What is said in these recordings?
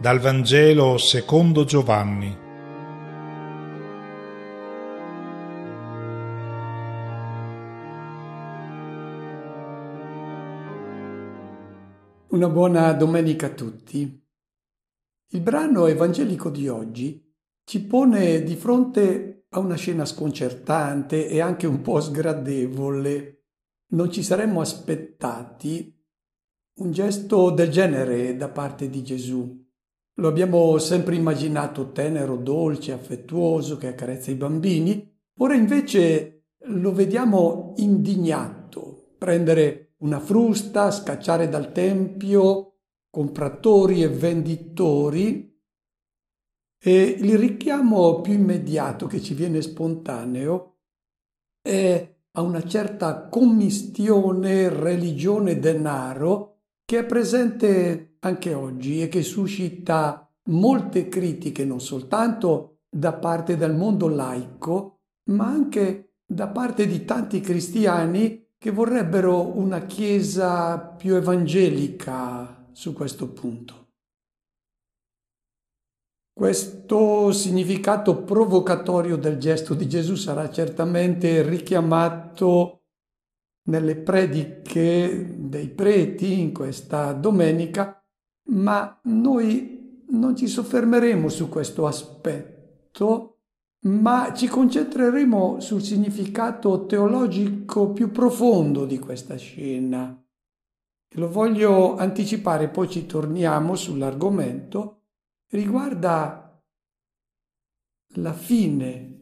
Dal Vangelo secondo Giovanni. Una buona domenica a tutti. Il brano evangelico di oggi ci pone di fronte a una scena sconcertante e anche un po' sgradevole. Non ci saremmo aspettati un gesto del genere da parte di Gesù lo abbiamo sempre immaginato tenero, dolce, affettuoso, che accarezza i bambini. Ora invece lo vediamo indignato, prendere una frusta, scacciare dal tempio compratori e venditori. E il richiamo più immediato che ci viene spontaneo è a una certa commistione religione-denaro che è presente anche oggi e che suscita molte critiche non soltanto da parte del mondo laico, ma anche da parte di tanti cristiani che vorrebbero una chiesa più evangelica su questo punto. Questo significato provocatorio del gesto di Gesù sarà certamente richiamato nelle prediche dei preti in questa domenica ma noi non ci soffermeremo su questo aspetto, ma ci concentreremo sul significato teologico più profondo di questa scena. Lo voglio anticipare, poi ci torniamo sull'argomento. Riguarda la fine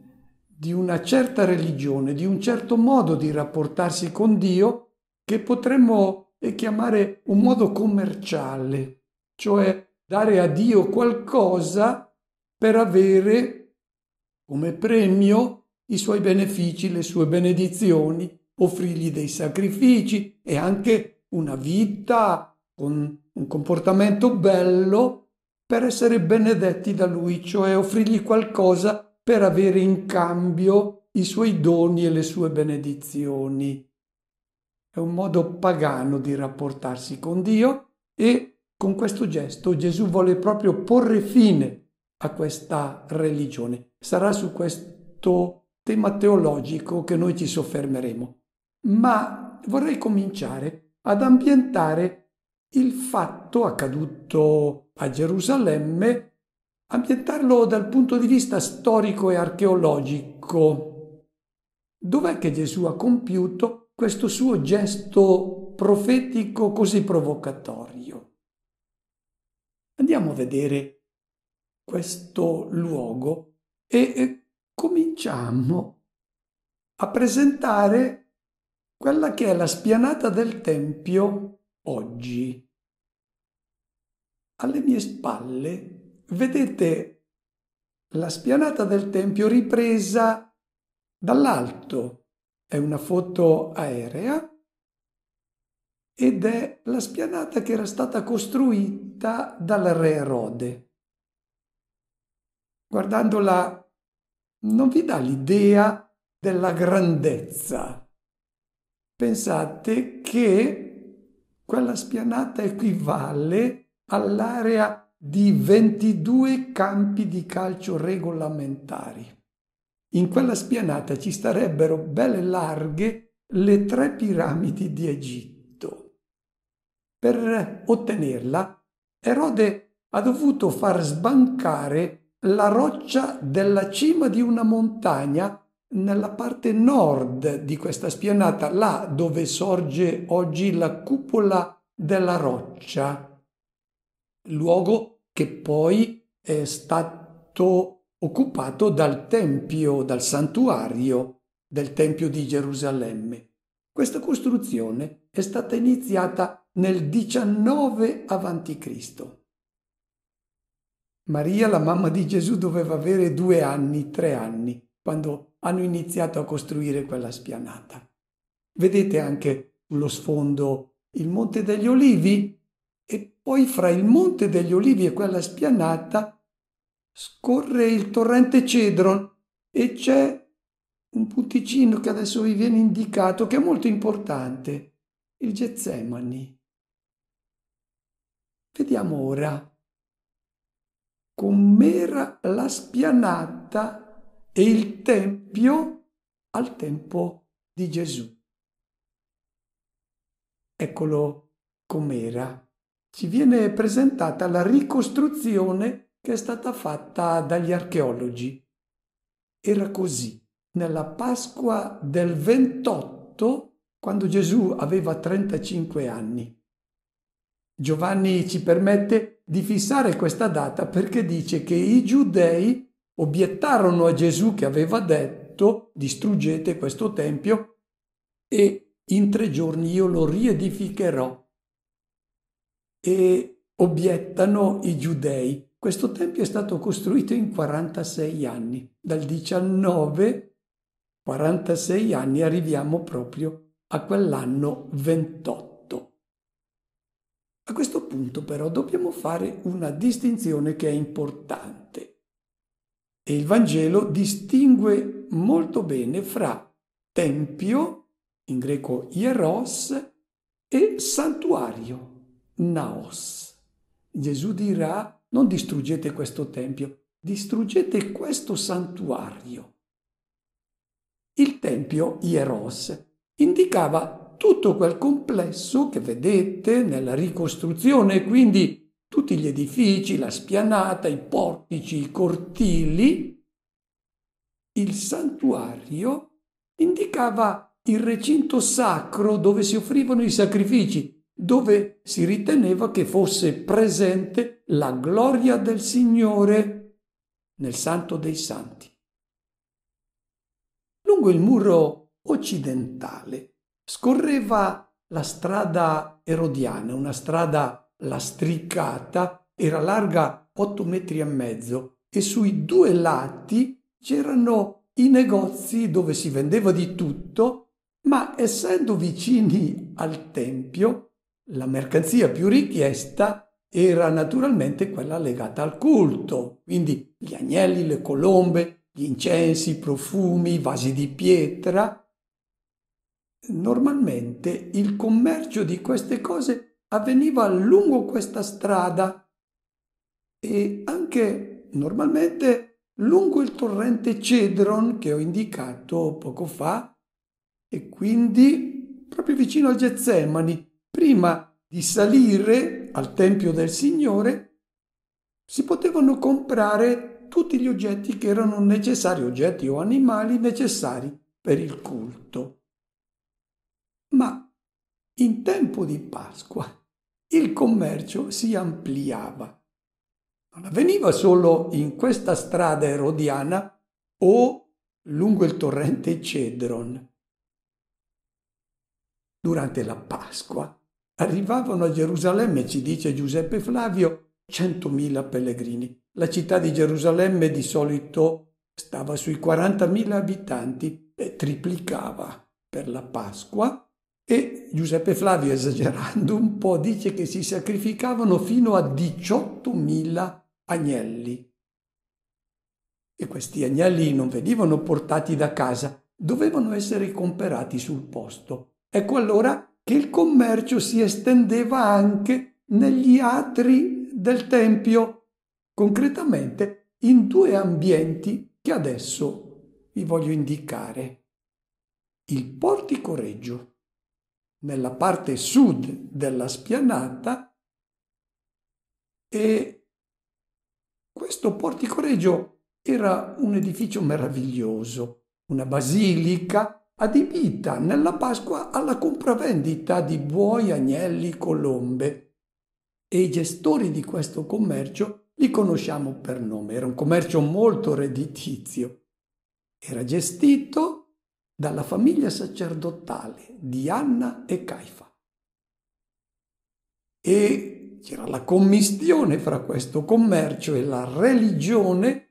di una certa religione, di un certo modo di rapportarsi con Dio che potremmo chiamare un modo commerciale cioè dare a Dio qualcosa per avere come premio i suoi benefici, le sue benedizioni, offrirgli dei sacrifici e anche una vita con un comportamento bello per essere benedetti da lui, cioè offrirgli qualcosa per avere in cambio i suoi doni e le sue benedizioni. È un modo pagano di rapportarsi con Dio e con questo gesto Gesù vuole proprio porre fine a questa religione. Sarà su questo tema teologico che noi ci soffermeremo. Ma vorrei cominciare ad ambientare il fatto accaduto a Gerusalemme, ambientarlo dal punto di vista storico e archeologico. Dov'è che Gesù ha compiuto questo suo gesto profetico così provocatorio? Andiamo a vedere questo luogo e, e cominciamo a presentare quella che è la spianata del Tempio oggi. Alle mie spalle vedete la spianata del Tempio ripresa dall'alto. È una foto aerea ed è la spianata che era stata costruita dal re Erode. Guardandola non vi dà l'idea della grandezza. Pensate che quella spianata equivale all'area di 22 campi di calcio regolamentari. In quella spianata ci starebbero belle larghe le tre piramidi di Egitto. Per ottenerla, Erode ha dovuto far sbancare la roccia della cima di una montagna nella parte nord di questa spianata, là dove sorge oggi la cupola della roccia, luogo che poi è stato occupato dal tempio, dal santuario del tempio di Gerusalemme. Questa costruzione è stata iniziata nel 19 a.C. Maria, la mamma di Gesù, doveva avere due anni, tre anni, quando hanno iniziato a costruire quella spianata. Vedete anche sullo sfondo il Monte degli Olivi e poi fra il Monte degli Olivi e quella spianata scorre il torrente Cedron e c'è un punticino che adesso vi viene indicato che è molto importante, il Getsemani. Vediamo ora. Com'era la spianata e il tempio al tempo di Gesù. Eccolo com'era. Ci viene presentata la ricostruzione che è stata fatta dagli archeologi. Era così nella Pasqua del 28, quando Gesù aveva 35 anni. Giovanni ci permette di fissare questa data perché dice che i giudei obiettarono a Gesù che aveva detto distruggete questo tempio e in tre giorni io lo riedificherò. E obiettano i giudei. Questo tempio è stato costruito in 46 anni, dal 19 46 anni arriviamo proprio a quell'anno 28. A questo punto però dobbiamo fare una distinzione che è importante e il Vangelo distingue molto bene fra tempio, in greco hieros, e santuario, naos. Gesù dirà non distruggete questo tempio, distruggete questo santuario il tempio Hieros indicava tutto quel complesso che vedete nella ricostruzione, quindi tutti gli edifici, la spianata, i portici, i cortili. Il santuario indicava il recinto sacro dove si offrivano i sacrifici, dove si riteneva che fosse presente la gloria del Signore nel Santo dei Santi. Lungo il muro occidentale scorreva la strada erodiana, una strada lastricata, era larga otto metri e mezzo e sui due lati c'erano i negozi dove si vendeva di tutto, ma essendo vicini al tempio, la mercanzia più richiesta era naturalmente quella legata al culto, quindi gli agnelli, le colombe, gli incensi, i profumi, i vasi di pietra. Normalmente il commercio di queste cose avveniva lungo questa strada e anche normalmente lungo il torrente Cedron che ho indicato poco fa e quindi proprio vicino al Getsemani, prima di salire al Tempio del Signore, si potevano comprare tutti gli oggetti che erano necessari, oggetti o animali necessari per il culto. Ma in tempo di Pasqua il commercio si ampliava. Non avveniva solo in questa strada erodiana o lungo il torrente Cedron. Durante la Pasqua arrivavano a Gerusalemme, ci dice Giuseppe Flavio, 100.000 pellegrini. La città di Gerusalemme di solito stava sui 40.000 abitanti e triplicava per la Pasqua e Giuseppe Flavio, esagerando un po', dice che si sacrificavano fino a 18.000 agnelli. E questi agnelli non venivano portati da casa, dovevano essere comperati sul posto. Ecco allora che il commercio si estendeva anche negli atri del Tempio concretamente in due ambienti che adesso vi voglio indicare. Il portico reggio, nella parte sud della spianata, e questo portico reggio era un edificio meraviglioso, una basilica adibita nella Pasqua alla compravendita di buoi, agnelli, colombe. E i gestori di questo commercio li conosciamo per nome, era un commercio molto redditizio. Era gestito dalla famiglia sacerdotale di Anna e Caifa. E c'era la commistione fra questo commercio e la religione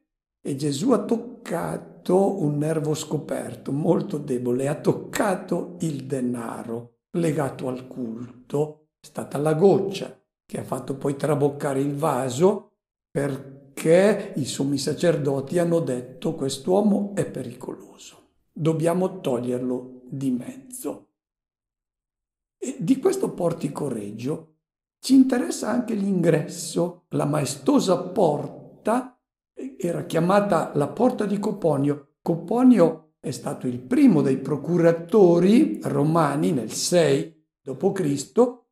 e Gesù ha toccato un nervo scoperto, molto debole, ha toccato il denaro legato al culto, è stata la goccia che ha fatto poi traboccare il vaso perché i sommi sacerdoti hanno detto quest'uomo è pericoloso, dobbiamo toglierlo di mezzo. E di questo portico regio ci interessa anche l'ingresso, la maestosa porta, eh, era chiamata la porta di Coponio. Coponio è stato il primo dei procuratori romani nel 6 d.C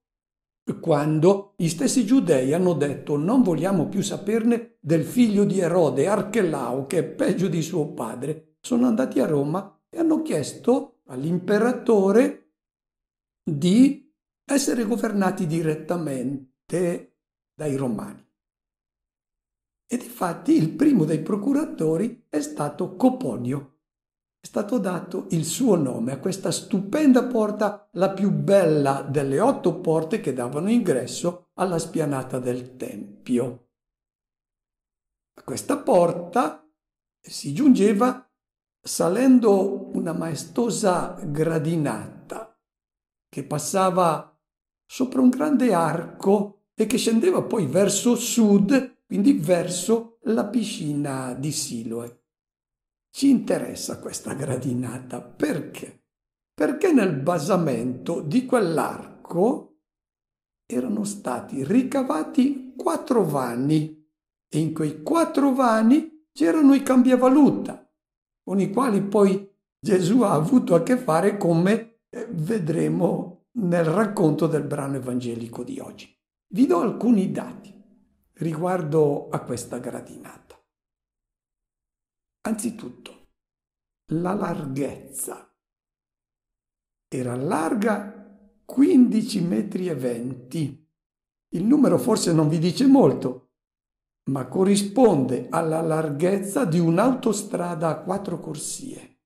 quando gli stessi giudei hanno detto non vogliamo più saperne del figlio di Erode Archelao che è peggio di suo padre, sono andati a Roma e hanno chiesto all'imperatore di essere governati direttamente dai romani. E difatti il primo dei procuratori è stato Coponio, è stato dato il suo nome a questa stupenda porta, la più bella delle otto porte che davano ingresso alla spianata del Tempio. A questa porta si giungeva salendo una maestosa gradinata che passava sopra un grande arco e che scendeva poi verso sud, quindi verso la piscina di Siloe. Ci interessa questa gradinata perché? Perché nel basamento di quell'arco erano stati ricavati quattro vani e in quei quattro vani c'erano i cambiavaluta con i quali poi Gesù ha avuto a che fare come eh, vedremo nel racconto del brano evangelico di oggi. Vi do alcuni dati riguardo a questa gradinata. Anzitutto, la larghezza era larga 15 metri e 20. Il numero forse non vi dice molto, ma corrisponde alla larghezza di un'autostrada a quattro corsie.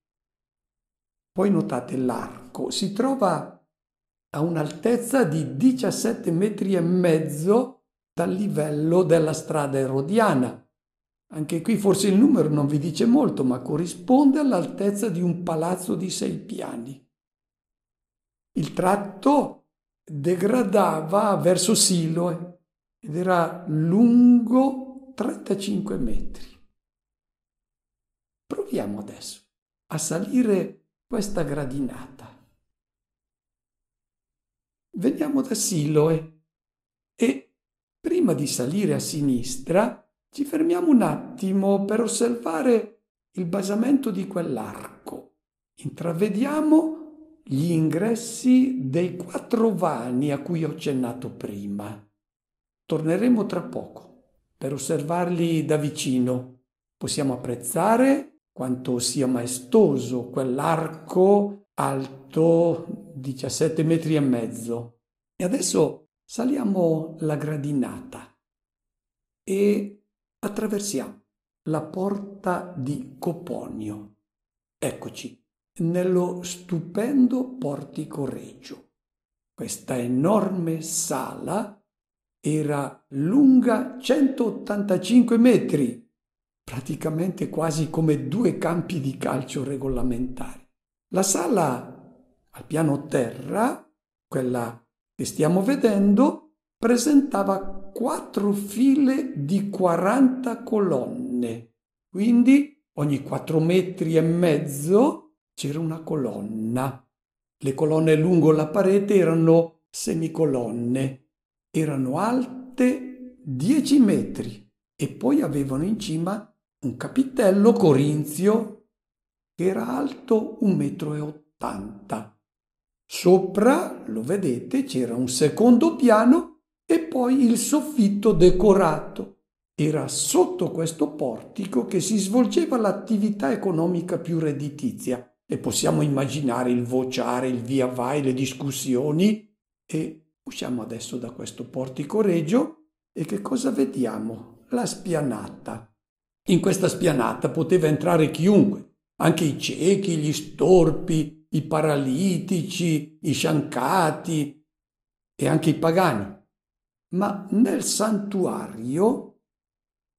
Poi notate l'arco, si trova a un'altezza di 17 metri e mezzo dal livello della strada erodiana anche qui forse il numero non vi dice molto, ma corrisponde all'altezza di un palazzo di sei piani. Il tratto degradava verso Siloe ed era lungo 35 metri. Proviamo adesso a salire questa gradinata. Veniamo da Siloe e prima di salire a sinistra ci fermiamo un attimo per osservare il basamento di quell'arco. Intravediamo gli ingressi dei quattro vani a cui ho accennato prima. Torneremo tra poco per osservarli da vicino. Possiamo apprezzare quanto sia maestoso quell'arco alto 17 metri e mezzo. E adesso saliamo la gradinata e Attraversiamo la porta di Coponio. Eccoci, nello stupendo portico regio. Questa enorme sala era lunga 185 metri, praticamente quasi come due campi di calcio regolamentari. La sala al piano terra, quella che stiamo vedendo, presentava quattro file di 40 colonne, quindi ogni quattro metri e mezzo c'era una colonna. Le colonne lungo la parete erano semicolonne, erano alte 10 metri e poi avevano in cima un capitello corinzio che era alto 1,80 m. Sopra, lo vedete, c'era un secondo piano e poi il soffitto decorato. Era sotto questo portico che si svolgeva l'attività economica più redditizia e possiamo immaginare il vociare, il via vai, le discussioni e usciamo adesso da questo portico regio e che cosa vediamo? La spianata. In questa spianata poteva entrare chiunque, anche i ciechi, gli storpi, i paralitici, i sciancati e anche i pagani ma nel santuario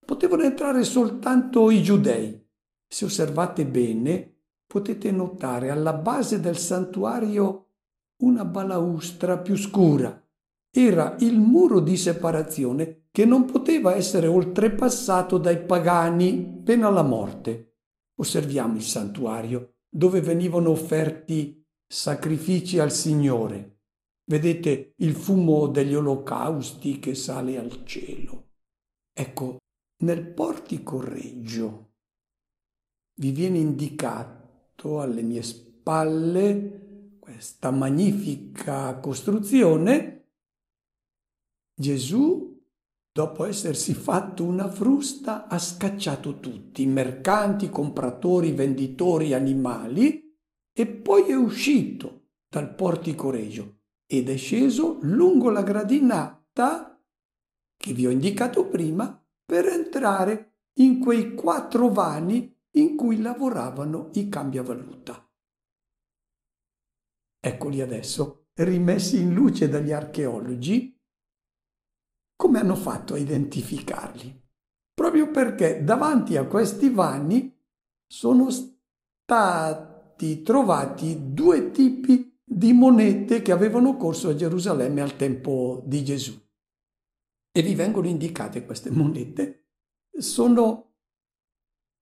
potevano entrare soltanto i giudei. Se osservate bene, potete notare alla base del santuario una balaustra più scura. Era il muro di separazione che non poteva essere oltrepassato dai pagani pena la morte. Osserviamo il santuario dove venivano offerti sacrifici al Signore. Vedete il fumo degli olocausti che sale al cielo. Ecco, nel portico reggio vi viene indicato alle mie spalle questa magnifica costruzione. Gesù, dopo essersi fatto una frusta, ha scacciato tutti, mercanti, compratori, venditori, animali, e poi è uscito dal portico reggio ed è sceso lungo la gradinata che vi ho indicato prima per entrare in quei quattro vani in cui lavoravano i cambiavaluta. Eccoli adesso rimessi in luce dagli archeologi. Come hanno fatto a identificarli? Proprio perché davanti a questi vani sono stati trovati due tipi di di monete che avevano corso a Gerusalemme al tempo di Gesù. E vi vengono indicate queste monete. Sono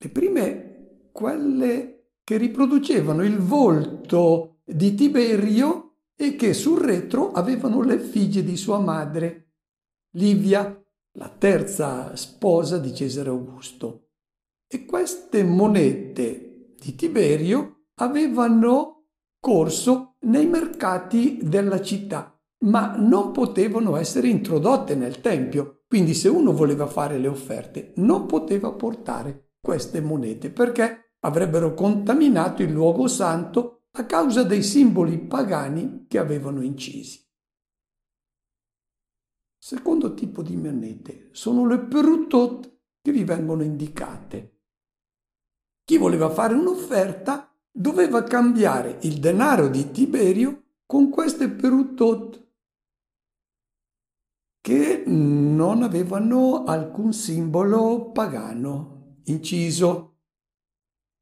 le prime quelle che riproducevano il volto di Tiberio e che sul retro avevano l'effigie di sua madre, Livia, la terza sposa di Cesare Augusto. E queste monete di Tiberio avevano corso nei mercati della città, ma non potevano essere introdotte nel Tempio. Quindi se uno voleva fare le offerte non poteva portare queste monete perché avrebbero contaminato il luogo santo a causa dei simboli pagani che avevano incisi. Secondo tipo di monete sono le perutot che vi vengono indicate. Chi voleva fare un'offerta doveva cambiare il denaro di Tiberio con queste perutot che non avevano alcun simbolo pagano inciso.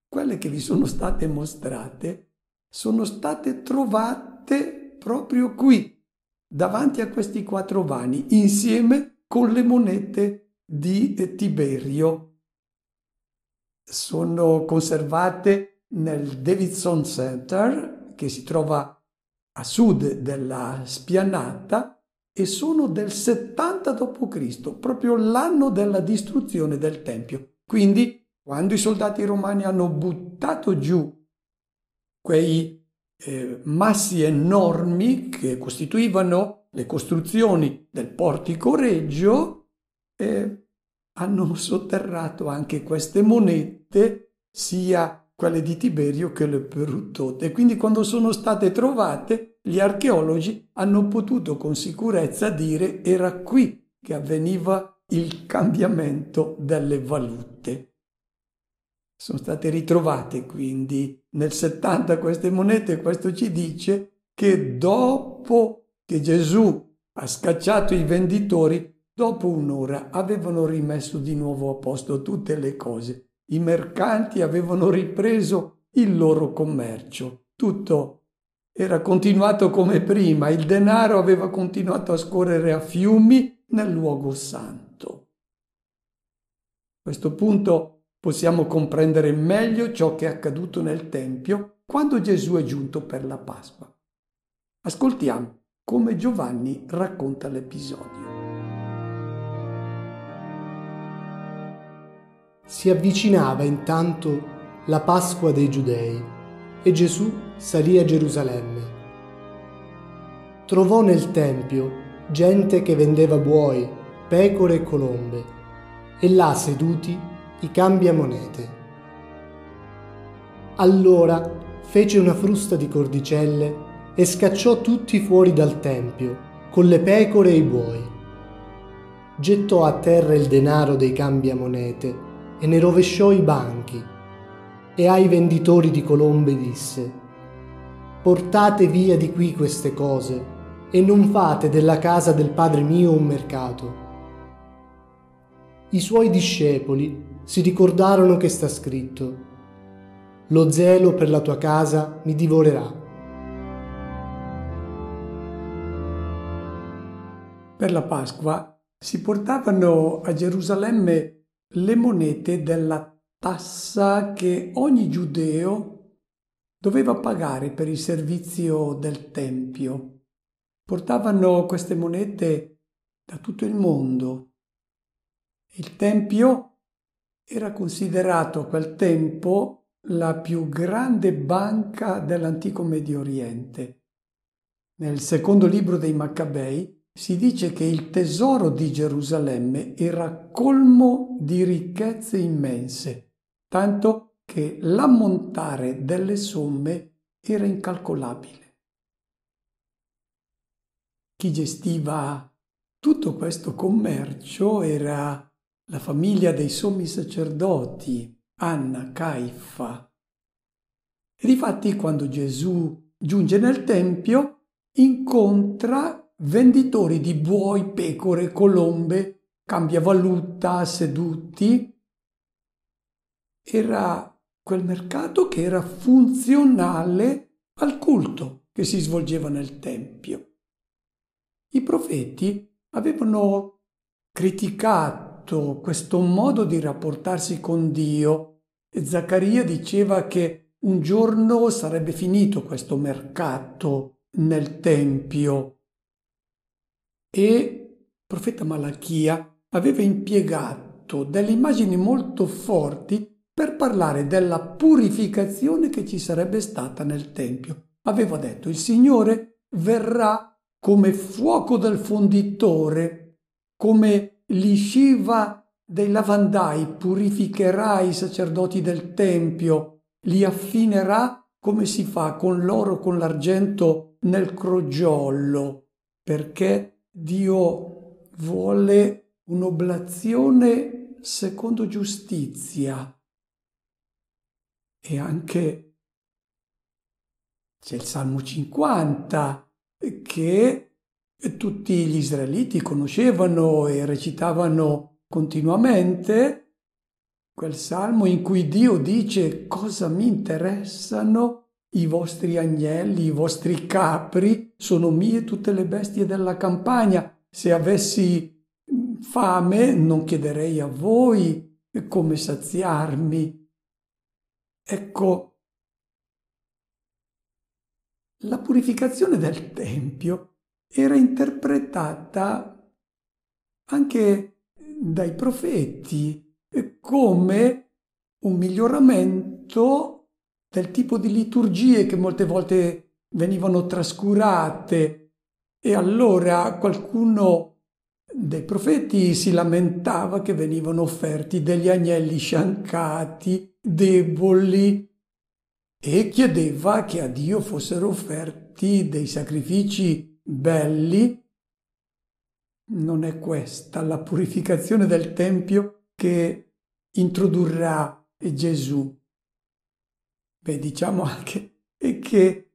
Quelle che vi sono state mostrate sono state trovate proprio qui, davanti a questi quattro vani, insieme con le monete di Tiberio. Sono conservate nel Davidson Center, che si trova a sud della spianata, e sono del 70 d.C., proprio l'anno della distruzione del Tempio. Quindi, quando i soldati romani hanno buttato giù quei eh, massi enormi che costituivano le costruzioni del portico reggio, eh, hanno sotterrato anche queste monete, sia quelle di Tiberio che le perruttote. Quindi quando sono state trovate, gli archeologi hanno potuto con sicurezza dire era qui che avveniva il cambiamento delle valute. Sono state ritrovate quindi nel 70 queste monete, questo ci dice che dopo che Gesù ha scacciato i venditori, dopo un'ora avevano rimesso di nuovo a posto tutte le cose i mercanti avevano ripreso il loro commercio. Tutto era continuato come prima, il denaro aveva continuato a scorrere a fiumi nel luogo santo. A questo punto possiamo comprendere meglio ciò che è accaduto nel Tempio quando Gesù è giunto per la Pasqua. Ascoltiamo come Giovanni racconta l'episodio. Si avvicinava intanto la Pasqua dei Giudei e Gesù salì a Gerusalemme. Trovò nel Tempio gente che vendeva buoi, pecore e colombe e là seduti i cambiamonete. Allora fece una frusta di cordicelle e scacciò tutti fuori dal Tempio con le pecore e i buoi. Gettò a terra il denaro dei cambiamonete e ne rovesciò i banchi e ai venditori di colombe disse Portate via di qui queste cose e non fate della casa del Padre mio un mercato. I suoi discepoli si ricordarono che sta scritto Lo zelo per la tua casa mi divorerà. Per la Pasqua si portavano a Gerusalemme le monete della tassa che ogni giudeo doveva pagare per il servizio del Tempio. Portavano queste monete da tutto il mondo. Il Tempio era considerato a quel tempo la più grande banca dell'antico Medio Oriente. Nel secondo libro dei Maccabei si dice che il tesoro di Gerusalemme era colmo di ricchezze immense, tanto che l'ammontare delle somme era incalcolabile. Chi gestiva tutto questo commercio era la famiglia dei sommi sacerdoti, Anna, Caifa. E difatti quando Gesù giunge nel Tempio incontra venditori di buoi, pecore, colombe, cambiavaluta, seduti. Era quel mercato che era funzionale al culto che si svolgeva nel Tempio. I profeti avevano criticato questo modo di rapportarsi con Dio e Zaccaria diceva che un giorno sarebbe finito questo mercato nel Tempio e il profeta Malachia aveva impiegato delle immagini molto forti per parlare della purificazione che ci sarebbe stata nel Tempio. Aveva detto il Signore verrà come fuoco del fonditore, come lisciva dei lavandai, purificherà i sacerdoti del Tempio, li affinerà come si fa con l'oro, con l'argento nel crogiolo, perché Dio vuole un'oblazione secondo giustizia e anche c'è il Salmo 50 che tutti gli israeliti conoscevano e recitavano continuamente, quel salmo in cui Dio dice cosa mi interessano i vostri agnelli, i vostri capri, sono mie tutte le bestie della campagna. Se avessi mm, fame non chiederei a voi come saziarmi. Ecco, la purificazione del Tempio era interpretata anche dai profeti come un miglioramento del tipo di liturgie che molte volte venivano trascurate e allora qualcuno dei profeti si lamentava che venivano offerti degli agnelli sciancati, deboli e chiedeva che a Dio fossero offerti dei sacrifici belli. Non è questa la purificazione del Tempio che introdurrà Gesù beh, diciamo anche, che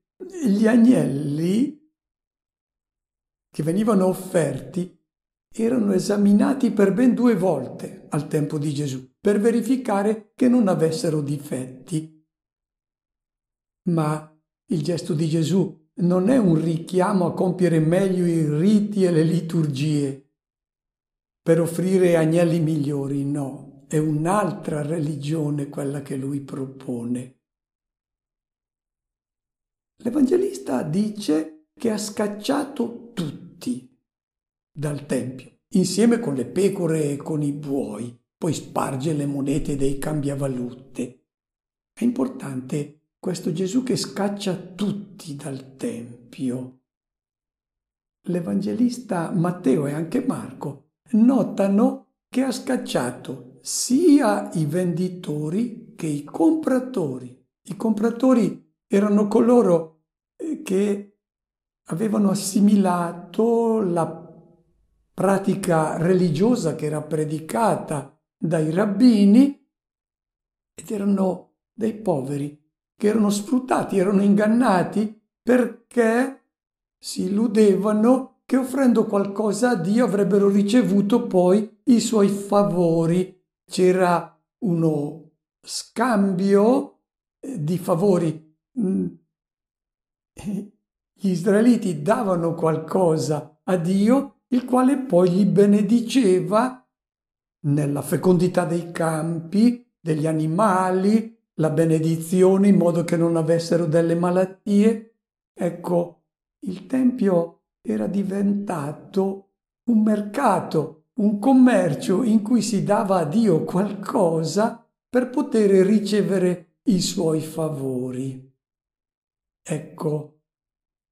gli agnelli che venivano offerti erano esaminati per ben due volte al tempo di Gesù per verificare che non avessero difetti. Ma il gesto di Gesù non è un richiamo a compiere meglio i riti e le liturgie per offrire agnelli migliori, no, è un'altra religione quella che lui propone. L'Evangelista dice che ha scacciato tutti dal Tempio, insieme con le pecore e con i buoi, poi sparge le monete dei cambiavalute. È importante questo Gesù che scaccia tutti dal Tempio. L'Evangelista Matteo e anche Marco notano che ha scacciato sia i venditori che i compratori. I compratori erano coloro che che avevano assimilato la pratica religiosa che era predicata dai rabbini ed erano dei poveri che erano sfruttati, erano ingannati perché si illudevano che offrendo qualcosa a Dio avrebbero ricevuto poi i suoi favori. C'era uno scambio eh, di favori mm, gli israeliti davano qualcosa a Dio, il quale poi li benediceva nella fecondità dei campi, degli animali, la benedizione in modo che non avessero delle malattie. Ecco, il Tempio era diventato un mercato, un commercio in cui si dava a Dio qualcosa per poter ricevere i suoi favori. Ecco,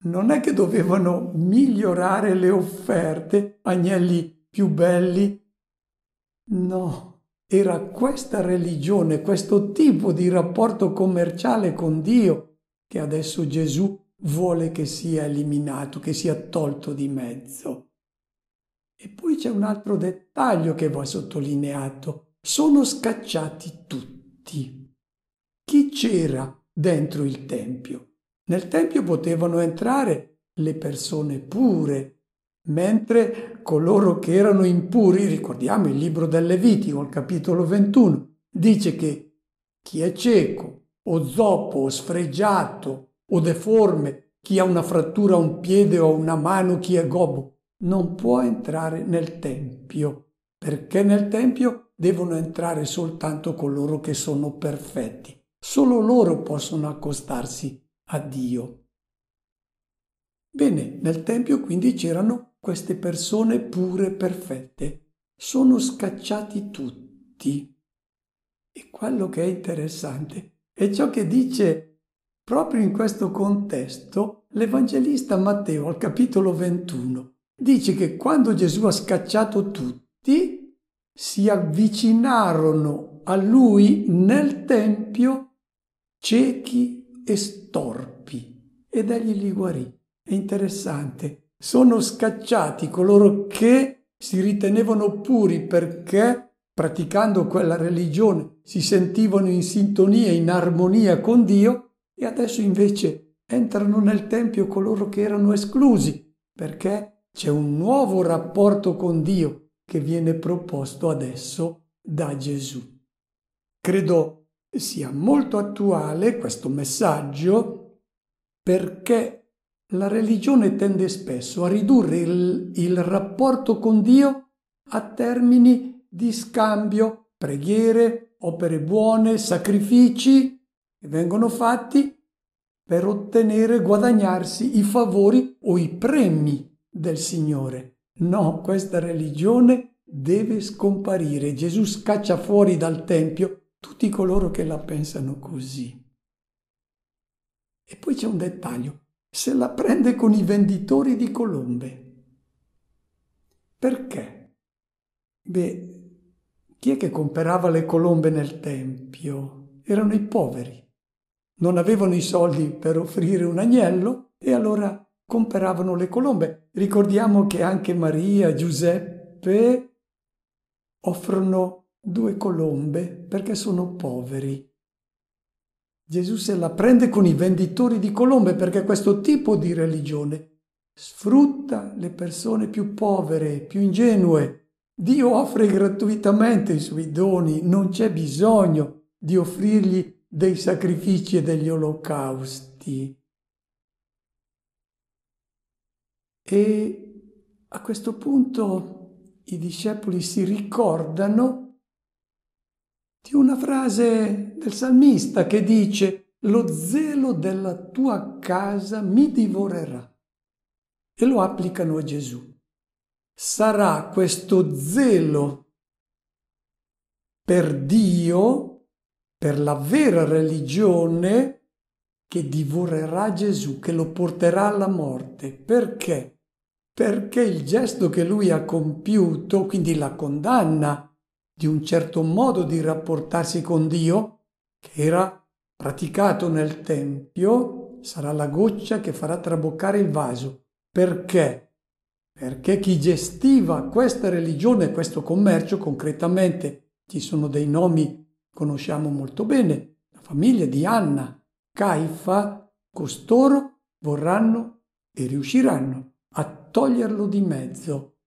non è che dovevano migliorare le offerte, agnelli più belli. No, era questa religione, questo tipo di rapporto commerciale con Dio che adesso Gesù vuole che sia eliminato, che sia tolto di mezzo. E poi c'è un altro dettaglio che va sottolineato. Sono scacciati tutti. Chi c'era dentro il Tempio? Nel Tempio potevano entrare le persone pure, mentre coloro che erano impuri, ricordiamo il libro del Levitico, al capitolo 21, dice che chi è cieco o zoppo o sfregiato o deforme, chi ha una frattura a un piede o a una mano, chi è gobbo, non può entrare nel Tempio, perché nel Tempio devono entrare soltanto coloro che sono perfetti. Solo loro possono accostarsi a Dio. Bene, nel Tempio quindi c'erano queste persone pure perfette. Sono scacciati tutti. E quello che è interessante è ciò che dice proprio in questo contesto l'Evangelista Matteo al capitolo 21. Dice che quando Gesù ha scacciato tutti, si avvicinarono a lui nel Tempio ciechi storpi ed egli li guarì. È interessante. Sono scacciati coloro che si ritenevano puri perché praticando quella religione si sentivano in sintonia, in armonia con Dio e adesso invece entrano nel Tempio coloro che erano esclusi perché c'è un nuovo rapporto con Dio che viene proposto adesso da Gesù. Credo sia molto attuale questo messaggio perché la religione tende spesso a ridurre il, il rapporto con Dio a termini di scambio, preghiere, opere buone, sacrifici che vengono fatti per ottenere, guadagnarsi i favori o i premi del Signore. No, questa religione deve scomparire. Gesù scaccia fuori dal Tempio tutti coloro che la pensano così. E poi c'è un dettaglio, se la prende con i venditori di colombe. Perché? Beh, chi è che comperava le colombe nel Tempio? Erano i poveri. Non avevano i soldi per offrire un agnello e allora comperavano le colombe. Ricordiamo che anche Maria, Giuseppe offrono due colombe perché sono poveri. Gesù se la prende con i venditori di colombe perché questo tipo di religione sfrutta le persone più povere, più ingenue. Dio offre gratuitamente i suoi doni, non c'è bisogno di offrirgli dei sacrifici e degli olocausti. E a questo punto i discepoli si ricordano di una frase del salmista che dice lo zelo della tua casa mi divorerà. E lo applicano a Gesù. Sarà questo zelo per Dio, per la vera religione, che divorerà Gesù, che lo porterà alla morte. Perché? Perché il gesto che lui ha compiuto, quindi la condanna di un certo modo di rapportarsi con Dio che era praticato nel Tempio, sarà la goccia che farà traboccare il vaso. Perché? Perché chi gestiva questa religione, questo commercio, concretamente ci sono dei nomi che conosciamo molto bene, la famiglia di Anna, Caifa, costoro vorranno e riusciranno a toglierlo di mezzo.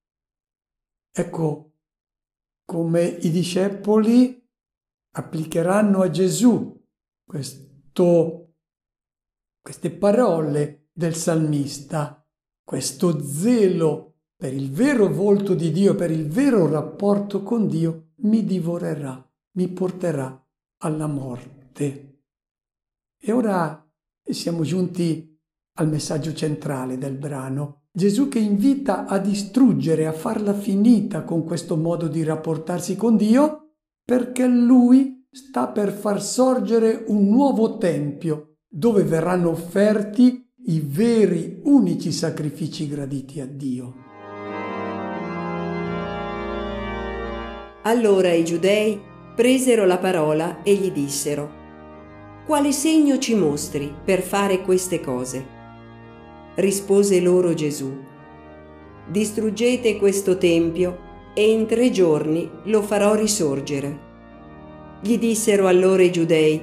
Ecco come i discepoli applicheranno a Gesù questo, queste parole del salmista, questo zelo per il vero volto di Dio, per il vero rapporto con Dio, mi divorerà, mi porterà alla morte. E ora siamo giunti al messaggio centrale del brano, Gesù che invita a distruggere, a farla finita con questo modo di rapportarsi con Dio, perché lui sta per far sorgere un nuovo tempio dove verranno offerti i veri unici sacrifici graditi a Dio. Allora i giudei presero la parola e gli dissero, quale segno ci mostri per fare queste cose? Rispose loro Gesù, distruggete questo tempio e in tre giorni lo farò risorgere. Gli dissero allora i giudei,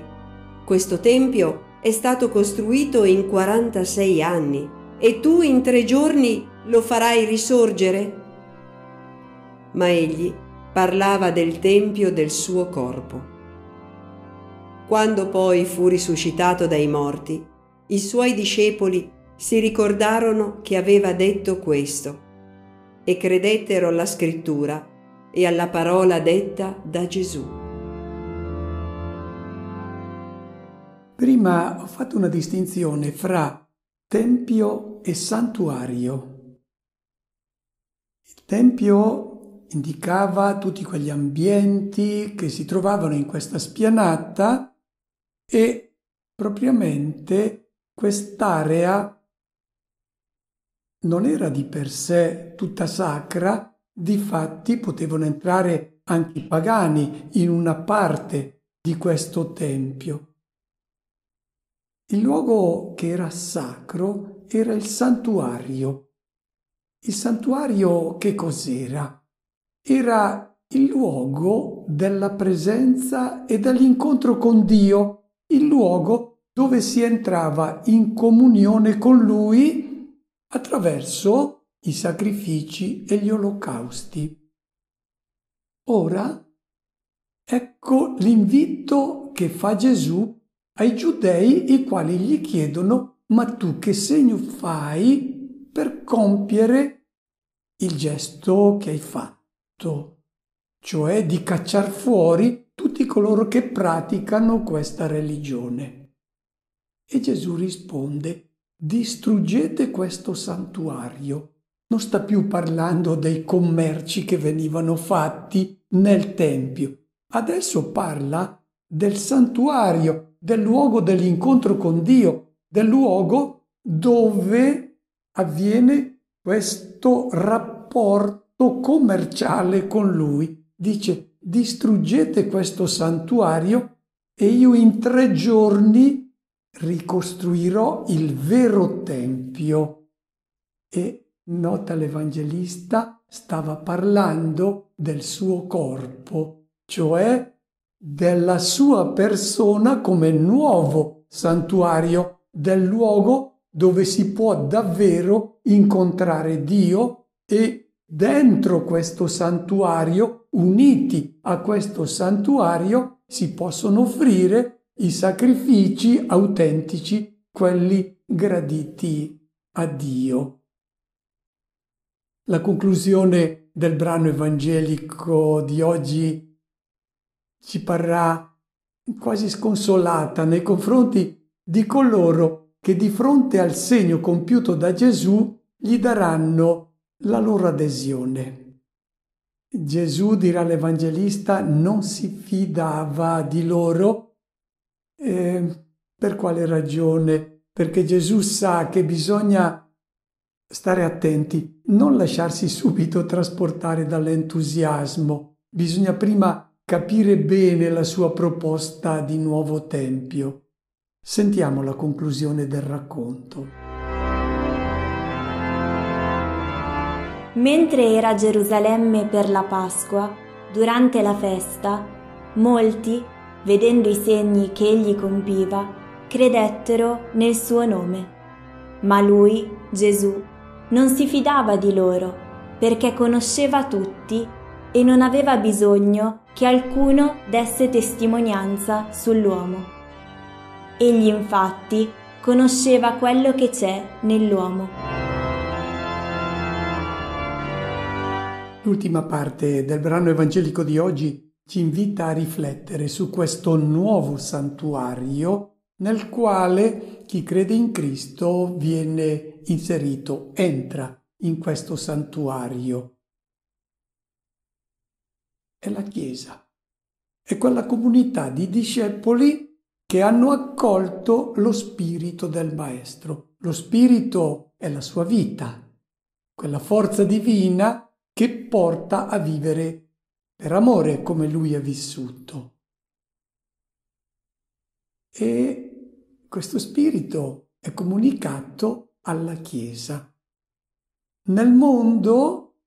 questo tempio è stato costruito in 46 anni e tu in tre giorni lo farai risorgere? Ma egli parlava del tempio del suo corpo. Quando poi fu risuscitato dai morti, i suoi discepoli si ricordarono che aveva detto questo e credettero alla scrittura e alla parola detta da Gesù. Prima ho fatto una distinzione fra tempio e santuario. Il tempio indicava tutti quegli ambienti che si trovavano in questa spianata e propriamente quest'area non era di per sé tutta sacra, difatti potevano entrare anche i pagani in una parte di questo tempio. Il luogo che era sacro era il santuario. Il santuario che cos'era? Era il luogo della presenza e dell'incontro con Dio, il luogo dove si entrava in comunione con Lui attraverso i sacrifici e gli olocausti. Ora ecco l'invito che fa Gesù ai giudei i quali gli chiedono ma tu che segno fai per compiere il gesto che hai fatto, cioè di cacciar fuori tutti coloro che praticano questa religione. E Gesù risponde distruggete questo santuario. Non sta più parlando dei commerci che venivano fatti nel Tempio. Adesso parla del santuario, del luogo dell'incontro con Dio, del luogo dove avviene questo rapporto commerciale con Lui. Dice, distruggete questo santuario e io in tre giorni ricostruirò il vero tempio. E, nota l'Evangelista, stava parlando del suo corpo, cioè della sua persona come nuovo santuario, del luogo dove si può davvero incontrare Dio e dentro questo santuario, uniti a questo santuario, si possono offrire i sacrifici autentici, quelli graditi a Dio. La conclusione del brano evangelico di oggi ci parrà quasi sconsolata nei confronti di coloro che di fronte al segno compiuto da Gesù gli daranno la loro adesione. Gesù, dirà l'Evangelista, non si fidava di loro eh, per quale ragione? Perché Gesù sa che bisogna stare attenti, non lasciarsi subito trasportare dall'entusiasmo. Bisogna prima capire bene la sua proposta di nuovo tempio. Sentiamo la conclusione del racconto. Mentre era a Gerusalemme per la Pasqua, durante la festa, molti vedendo i segni che egli compiva, credettero nel suo nome. Ma lui, Gesù, non si fidava di loro, perché conosceva tutti e non aveva bisogno che alcuno desse testimonianza sull'uomo. Egli infatti conosceva quello che c'è nell'uomo. L'ultima parte del brano evangelico di oggi ci invita a riflettere su questo nuovo santuario nel quale chi crede in Cristo viene inserito, entra in questo santuario. È la Chiesa, è quella comunità di discepoli che hanno accolto lo spirito del Maestro. Lo spirito è la sua vita, quella forza divina che porta a vivere per amore come lui è vissuto. E questo spirito è comunicato alla Chiesa. Nel mondo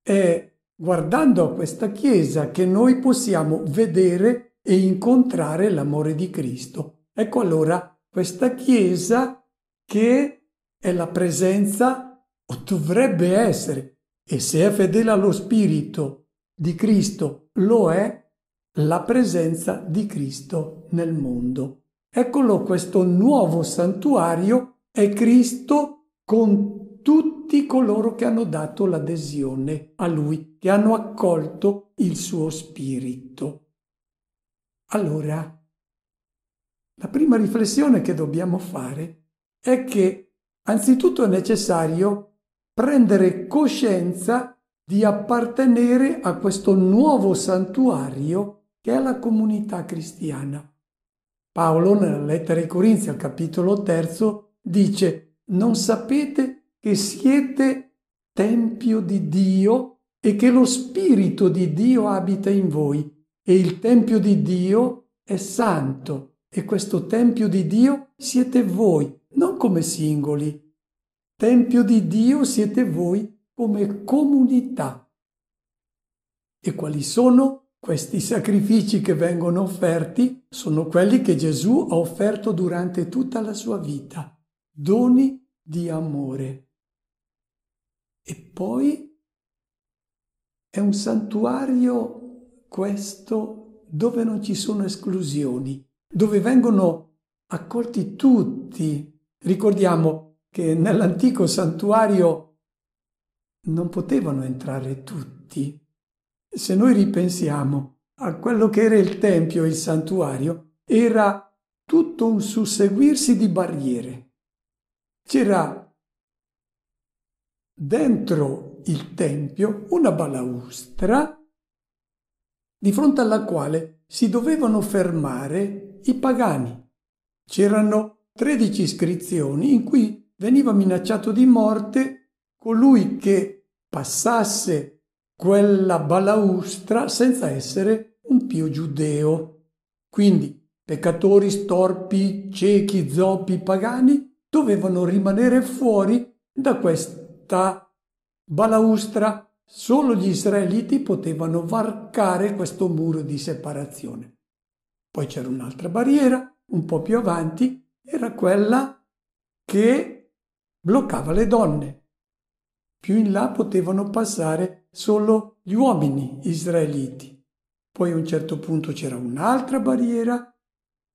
è guardando a questa Chiesa che noi possiamo vedere e incontrare l'amore di Cristo. Ecco allora questa Chiesa che è la presenza o dovrebbe essere, e se è fedele allo Spirito di Cristo lo è la presenza di Cristo nel mondo. Eccolo questo nuovo santuario è Cristo con tutti coloro che hanno dato l'adesione a Lui, che hanno accolto il suo spirito. Allora, la prima riflessione che dobbiamo fare è che anzitutto è necessario prendere coscienza di appartenere a questo nuovo santuario che è la comunità cristiana. Paolo nella lettera ai Corinzi al capitolo terzo dice non sapete che siete tempio di Dio e che lo Spirito di Dio abita in voi e il tempio di Dio è santo e questo tempio di Dio siete voi, non come singoli. Tempio di Dio siete voi come comunità. E quali sono questi sacrifici che vengono offerti? Sono quelli che Gesù ha offerto durante tutta la sua vita, doni di amore. E poi è un santuario questo dove non ci sono esclusioni, dove vengono accolti tutti. Ricordiamo che nell'antico santuario non potevano entrare tutti. Se noi ripensiamo a quello che era il tempio e il santuario, era tutto un susseguirsi di barriere. C'era dentro il tempio una balaustra di fronte alla quale si dovevano fermare i pagani. C'erano tredici iscrizioni in cui veniva minacciato di morte colui che passasse quella balaustra senza essere un pio giudeo. Quindi peccatori, storpi, ciechi, zoppi, pagani dovevano rimanere fuori da questa balaustra. Solo gli israeliti potevano varcare questo muro di separazione. Poi c'era un'altra barriera, un po' più avanti, era quella che bloccava le donne. Più in là potevano passare solo gli uomini israeliti. Poi a un certo punto c'era un'altra barriera,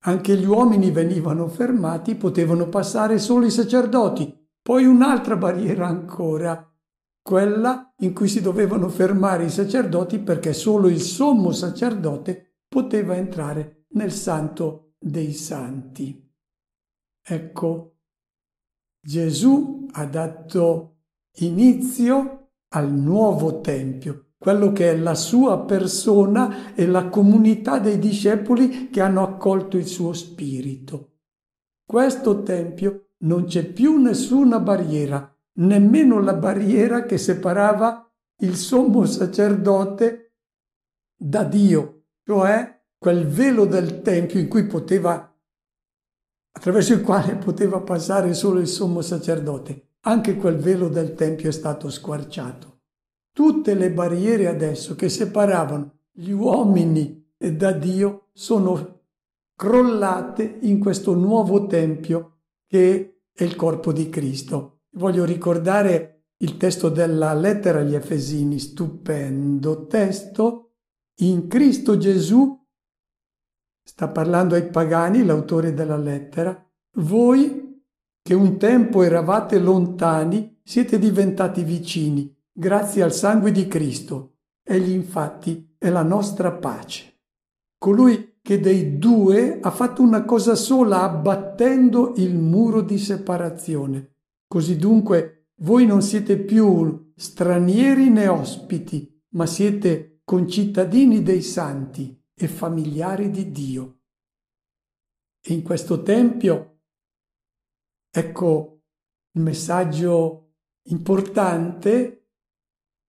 anche gli uomini venivano fermati, potevano passare solo i sacerdoti. Poi un'altra barriera ancora, quella in cui si dovevano fermare i sacerdoti perché solo il sommo sacerdote poteva entrare nel santo dei santi. Ecco, Gesù ha dato inizio al nuovo Tempio, quello che è la sua persona e la comunità dei discepoli che hanno accolto il suo spirito. Questo Tempio non c'è più nessuna barriera, nemmeno la barriera che separava il sommo sacerdote da Dio, cioè quel velo del Tempio in cui poteva attraverso il quale poteva passare solo il sommo sacerdote. Anche quel velo del Tempio è stato squarciato. Tutte le barriere adesso che separavano gli uomini da Dio sono crollate in questo nuovo Tempio che è il corpo di Cristo. Voglio ricordare il testo della lettera agli Efesini, stupendo testo. In Cristo Gesù, sta parlando ai pagani l'autore della lettera, voi che un tempo eravate lontani, siete diventati vicini, grazie al sangue di Cristo. Egli infatti è la nostra pace. Colui che dei due ha fatto una cosa sola, abbattendo il muro di separazione. Così dunque voi non siete più stranieri né ospiti, ma siete concittadini dei santi e familiari di Dio. E in questo tempio Ecco il messaggio importante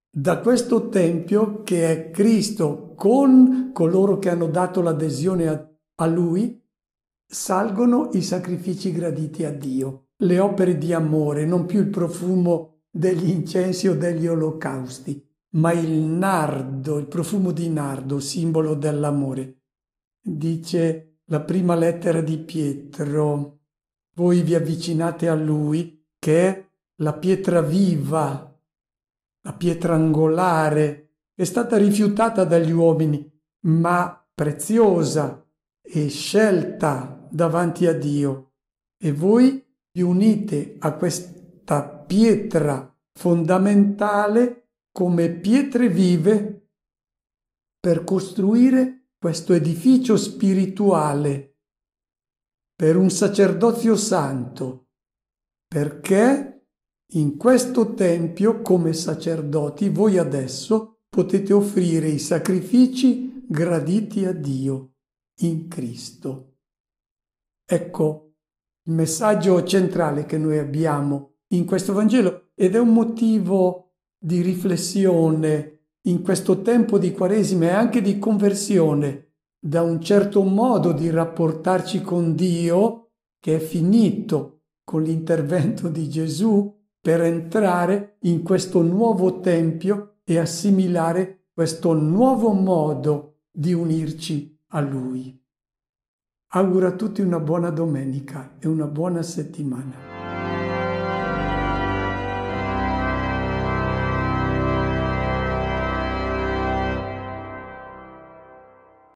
da questo Tempio che è Cristo con coloro che hanno dato l'adesione a, a Lui, salgono i sacrifici graditi a Dio, le opere di amore, non più il profumo degli incensi o degli olocausti, ma il nardo, il profumo di nardo, simbolo dell'amore. Dice la prima lettera di Pietro, voi vi avvicinate a lui che è la pietra viva, la pietra angolare, è stata rifiutata dagli uomini, ma preziosa e scelta davanti a Dio. E voi vi unite a questa pietra fondamentale come pietre vive per costruire questo edificio spirituale per un sacerdozio santo, perché in questo Tempio, come sacerdoti, voi adesso potete offrire i sacrifici graditi a Dio in Cristo. Ecco il messaggio centrale che noi abbiamo in questo Vangelo ed è un motivo di riflessione in questo tempo di Quaresima e anche di conversione da un certo modo di rapportarci con Dio che è finito con l'intervento di Gesù per entrare in questo nuovo tempio e assimilare questo nuovo modo di unirci a Lui. Auguro a tutti una buona domenica e una buona settimana.